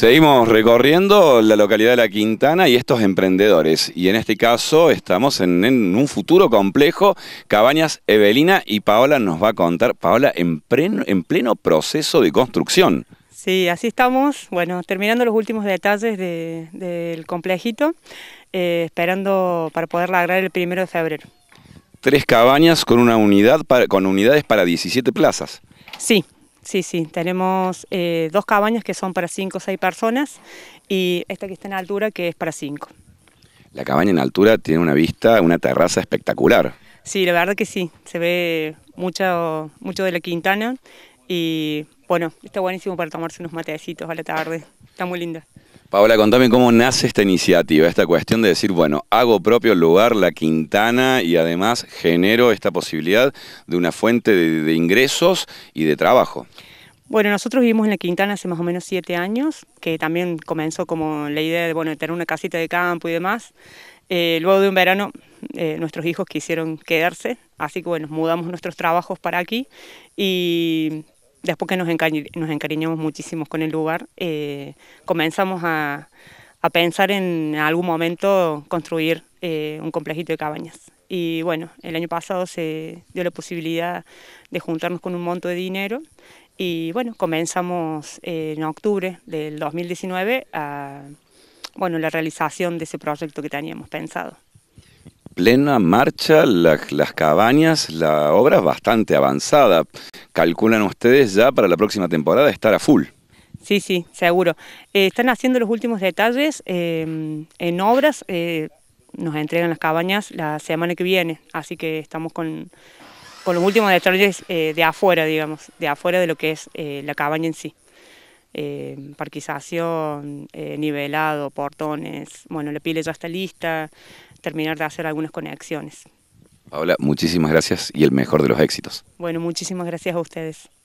Seguimos recorriendo la localidad de La Quintana y estos emprendedores. Y en este caso estamos en, un futuro complejo. Cabañas Evelina y Paola nos va a contar. Paola, en pleno, proceso de construcción. Sí, así estamos. Bueno, terminando los últimos detalles del complejito, eh, esperando para poder lograr el primero de febrero. Tres cabañas con una unidad con unidades para 17 plazas. Sí, Sí, sí, tenemos eh, dos cabañas que son para cinco o seis personas y esta que está en altura que es para cinco. La cabaña en altura tiene una vista, una terraza espectacular. Sí, la verdad que sí, se ve mucho, mucho de la Quintana y bueno, está buenísimo para tomarse unos matecitos a la tarde, está muy linda. Paola, contame cómo nace esta iniciativa, esta cuestión de decir, bueno, hago propio el lugar La Quintana y además genero esta posibilidad de una fuente de, ingresos y de trabajo. Bueno, nosotros vivimos en La Quintana hace más o menos siete años, que también comenzó como la idea de, bueno, tener una casita de campo y demás. Eh, luego de un verano, eh, nuestros hijos quisieron quedarse, así que bueno, mudamos nuestros trabajos para aquí y después que nos, encariñamos muchísimo con el lugar, eh, comenzamos a, pensar en algún momento construir eh, un complejito de cabañas. Y bueno, el año pasado se dio la posibilidad de juntarnos con un monto de dinero y bueno, comenzamos eh, en octubre del 2019 a, bueno, la realización de ese proyecto que teníamos pensado plena marcha, las cabañas, la obra es bastante avanzada calculan ustedes ya para la próxima temporada estar a full. Sí, sí, seguro. Eh, están haciendo los últimos detalles em, en obras. Eh, nos entregan las cabañas la semana que viene, así que estamos con, con los últimos detalles eh, de afuera, digamos, de afuera de lo que es la cabaña en sí. Em, parquización, nivelado, portones, bueno, la pile ya está lista, terminar de hacer algunas conexiones. Paola, muchísimas gracias y el mejor de los éxitos. Bueno, muchísimas gracias a ustedes.